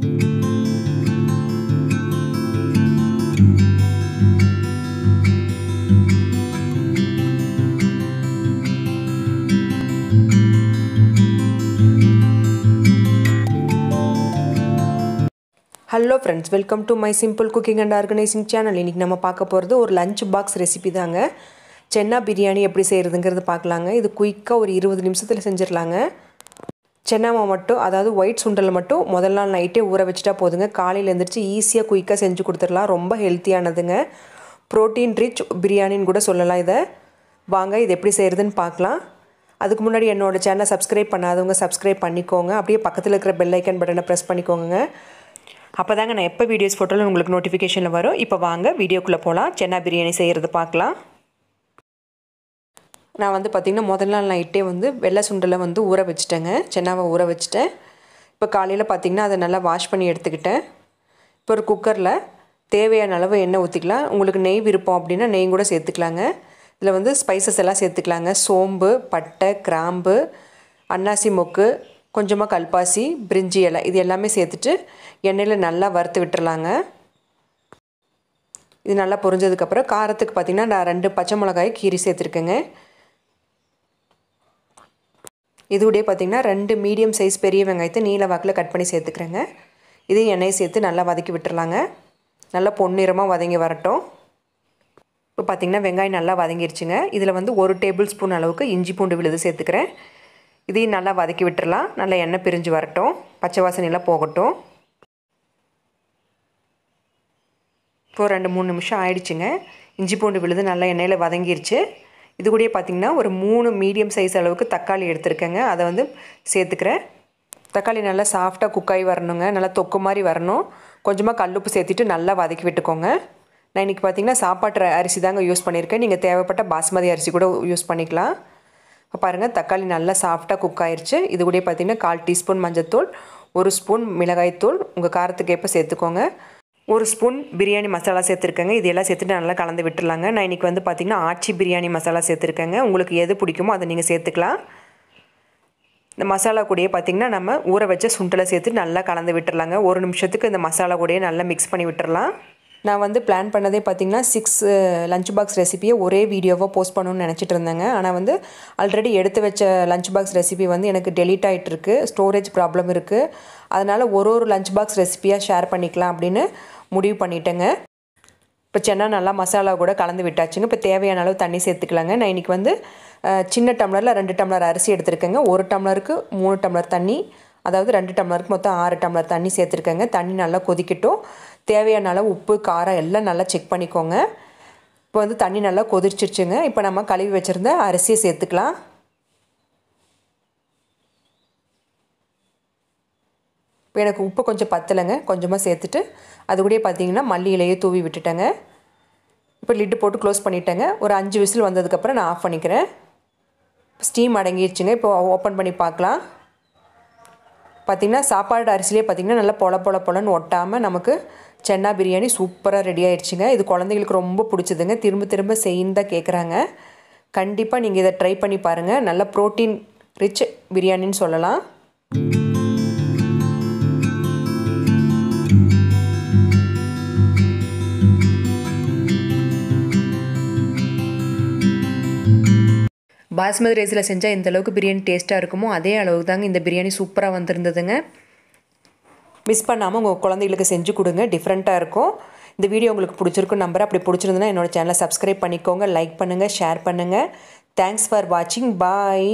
hello friends welcome to my simple cooking and organising channel இன்றைக்கி நம்ம பார்க்க போகிறது ஒரு லஞ்ச் பாக்ஸ் ரெசிபி தாங்க சென்னா பிரியாணி எப்படி செய்கிறதுங்கிறது பார்க்கலாங்க இது குயிக்காக ஒரு இருபது நிமிஷத்தில் செஞ்சிடலாங்க சென்னாமா மட்டும் அதாவது ஒயிட் சுண்டல் மட்டும் முதல் நாள் நைட்டே ஊற வச்சுட்டா போதுங்க காலையில் எழுந்திரிச்சு ஈஸியாக குயிக்காக செஞ்சு கொடுத்துடலாம் ரொம்ப ஹெல்த்தியானதுங்க ப்ரோட்டீன் ரிச் பிரியாணின்னு கூட சொல்லலாம் இதை வாங்க இது எப்படி செய்கிறதுன்னு பார்க்கலாம் அதுக்கு முன்னாடி என்னோடய சேனலை சப்ஸ்கிரைப் பண்ணாதவங்க சப்ஸ்கிரைப் பண்ணிக்கோங்க அப்படியே பக்கத்தில் இருக்கிற பெல் ஐக்கன் பட்டனை ப்ரெஸ் பண்ணிக்கோங்க அப்போ தாங்க நான் எப்போ வீடியோஸ் ஃபோட்டோவில் உங்களுக்கு நோட்டிஃபிகேஷனில் வரும் இப்போ வாங்க வீடியோக்குள்ளே போகலாம் சென்னா பிரியாணி செய்கிறது பார்க்கலாம் நான் வந்து பார்த்திங்கன்னா முதல் நாள் நைட்டே வந்து வெள்ளை சுண்டலை வந்து ஊற வச்சுட்டேங்க சென்னாவை ஊற வச்சுட்டேன் இப்போ காலையில் பார்த்திங்கன்னா அதை நல்லா வாஷ் பண்ணி எடுத்துக்கிட்டேன் இப்போ ஒரு குக்கரில் தேவையான அளவு எண்ணெய் ஊற்றிக்கலாம் உங்களுக்கு நெய் விருப்பம் அப்படின்னா நெய் கூட சேர்த்துக்கலாங்க இதில் வந்து ஸ்பைசஸ் எல்லாம் சேர்த்துக்கலாங்க சோம்பு பட்டை கிராம்பு அன்னாசி மொக்கு கொஞ்சமாக கல்பாசி பிரிஞ்சி இலை இது எல்லாமே சேர்த்துட்டு எண்ணெயில் நல்லா வறுத்து விட்டுறலாங்க இது நல்லா பொரிஞ்சதுக்கப்புறம் காரத்துக்கு பார்த்திங்கன்னா நான் ரெண்டு பச்சை மிளகாய் கீரி சேர்த்துருக்கேங்க இதோடைய பார்த்திங்கன்னா ரெண்டு மீடியம் சைஸ் பெரிய வெங்காயத்தை நீல வாக்கில் கட் பண்ணி சேர்த்துக்கிறேங்க இதையும் எண்ணெயை சேர்த்து நல்லா வதக்கி விட்டுறலாங்க நல்லா பொன்னிறமாக வதங்கி வரட்டும் இப்போ பார்த்திங்கன்னா வெங்காயம் நல்லா வதங்கிருச்சுங்க இதில் வந்து ஒரு டேபிள் ஸ்பூன் அளவுக்கு இஞ்சி பூண்டு விழுது சேர்த்துக்கிறேன் இதையும் நல்லா வதக்கி விட்டுறலாம் நல்லா எண்ணெய் பிரிஞ்சு வரட்டும் பச்சை வாசனையெல்லாம் போகட்டும் இப்போது ரெண்டு மூணு நிமிஷம் ஆயிடுச்சுங்க இஞ்சி பூண்டு விழுது நல்லா எண்ணெயில் வதங்கிருச்சு இது கூட பார்த்திங்கன்னா ஒரு மூணு மீடியம் சைஸ் அளவுக்கு தக்காளி எடுத்துருக்கேங்க அதை வந்து சேர்த்துக்கிறேன் தக்காளி நல்லா சாஃப்டாக குக்காகி வரணுங்க நல்லா தொக்கு மாதிரி வரணும் கொஞ்சமாக கல்லுப்பு சேர்த்துட்டு நல்லா வதக்கி விட்டுக்கோங்க நான் இன்றைக்கி பார்த்திங்கன்னா சாப்பாட்டு அரிசி தாங்க யூஸ் பண்ணியிருக்கேன் நீங்கள் தேவைப்பட்ட பாஸ்மதி அரிசி கூட யூஸ் பண்ணிக்கலாம் இப்போ பாருங்கள் தக்காளி நல்லா சாஃப்டாக குக் ஆயிடுச்சு இது கூட பார்த்திங்கன்னா கால் டீஸ்பூன் மஞ்சத்தூள் ஒரு ஸ்பூன் மிளகாய்த்தூள் உங்கள் காரத்துக்கு எப்போ சேர்த்துக்கோங்க ஒரு ஸ்பூன் பிரியாணி மசாலா சேர்த்துருக்கேங்க இதெல்லாம் சேர்த்துட்டு நல்லா கலந்து விட்டுருலாங்க நான் இன்றைக்கி வந்து பார்த்திங்கன்னா ஆச்சி பிரியாணி மசாலா சேர்த்துருக்கேங்க உங்களுக்கு எது பிடிக்குமோ அதை நீங்கள் சேர்த்துக்கலாம் இந்த மசாலா கூடையே பார்த்திங்கன்னா நம்ம ஊற வச்ச சுண்டலை சேர்த்து நல்லா கலந்து விட்டுறலாங்க ஒரு நிமிஷத்துக்கு இந்த மசாலா கூடையே நல்லா மிக்ஸ் பண்ணி விட்டுர்லாம் நான் வந்து பிளான் பண்ணதே பார்த்திங்கன்னா சிக்ஸ் லஞ்ச் பாக்ஸ் ரெசிபியை ஒரே வீடியோவாக போஸ்ட் பண்ணணும்னு நினச்சிட்டு இருந்தேங்க ஆனால் வந்து ஆல்ரெடி எடுத்து வச்ச லஞ்ச் பாக்ஸ் ரெசிபி வந்து எனக்கு டெலிட் ஆகிட்டுருக்கு ஸ்டோரேஜ் ப்ராப்ளம் இருக்குது அதனால் ஒரு ஒரு லஞ்ச் பாக்ஸ் ரெசிபியாக ஷேர் பண்ணிக்கலாம் அப்படின்னு முடிவு பண்ணிட்டேங்க இப்போ சென்னா நல்லா மசாலா கூட கலந்து விட்டாச்சுங்க இப்போ தேவையான அளவு தண்ணி சேர்த்துக்கலாங்க நான் இன்றைக்கி வந்து சின்ன டம்ளரில் ரெண்டு டம்ளர் அரிசி எடுத்துருக்கேங்க ஒரு டம்ளருக்கு மூணு டம்ளர் தண்ணி அதாவது ரெண்டு டம்ளருக்கு மொத்தம் ஆறு டம்ளர் தண்ணி சேர்த்துருக்கேங்க தண்ணி நல்லா கொதிக்கட்டும் தேவையான அளவு உப்பு காரம் எல்லாம் நல்லா செக் பண்ணிக்கோங்க இப்போ வந்து தண்ணி நல்லா கொதிச்சிருச்சுங்க இப்போ நம்ம கழுவி வச்சுருந்த அரிசியை சேர்த்துக்கலாம் இப்போ எனக்கு உப்பு கொஞ்சம் பத்தலைங்க கொஞ்சமாக சேர்த்துட்டு அது கூடயே பார்த்தீங்கன்னா மல்லி இலையே தூவி விட்டுட்டேங்க இப்போ லிட்டு போட்டு க்ளோஸ் பண்ணிட்டேங்க ஒரு அஞ்சு விசில் வந்ததுக்கப்புறம் நான் ஆஃப் பண்ணிக்கிறேன் ஸ்டீம் அடங்கிடுச்சுங்க இப்போ ஓப்பன் பண்ணி பார்க்கலாம் பார்த்திங்கன்னா சாப்பாடு அரிசிலே பார்த்திங்கன்னா நல்லா பொல பொல பொலன்னு ஒட்டாமல் நமக்கு சென்னா பிரியாணி சூப்பராக ரெடி ஆயிடுச்சுங்க இது குழந்தைங்களுக்கு ரொம்ப பிடிச்சதுங்க திரும்ப திரும்ப செய்யின்னு தான் கேட்குறாங்க கண்டிப்பாக நீங்கள் இதை ட்ரை பண்ணி பாருங்கள் நல்ல ப்ரோட்டீன் ரிச் பிரியாணின்னு சொல்லலாம் பாஸ்மதி ரைஸில் செஞ்சால் இந்த அளவுக்கு பிரியாணி டேஸ்ட்டாக இருக்குமோ அதே அளவுக்கு தாங்க இந்த பிரியாணி சூப்பராக வந்திருந்ததுங்க மிஸ் பண்ணாமல் உங்கள் குழந்தைகளுக்கு செஞ்சு கொடுங்க டிஃப்ரெண்ட்டாக இருக்கும் இந்த வீடியோ உங்களுக்கு பிடிச்சிருக்கும் நம்பர் அப்படி பிடிச்சிருந்ததுன்னா என்னோடய சேனலை சப்ஸ்கிரைப் பண்ணிக்கோங்க லைக் பண்ணுங்கள் ஷேர் பண்ணுங்கள் தேங்க்ஸ் ஃபார் வாட்சிங் பாய்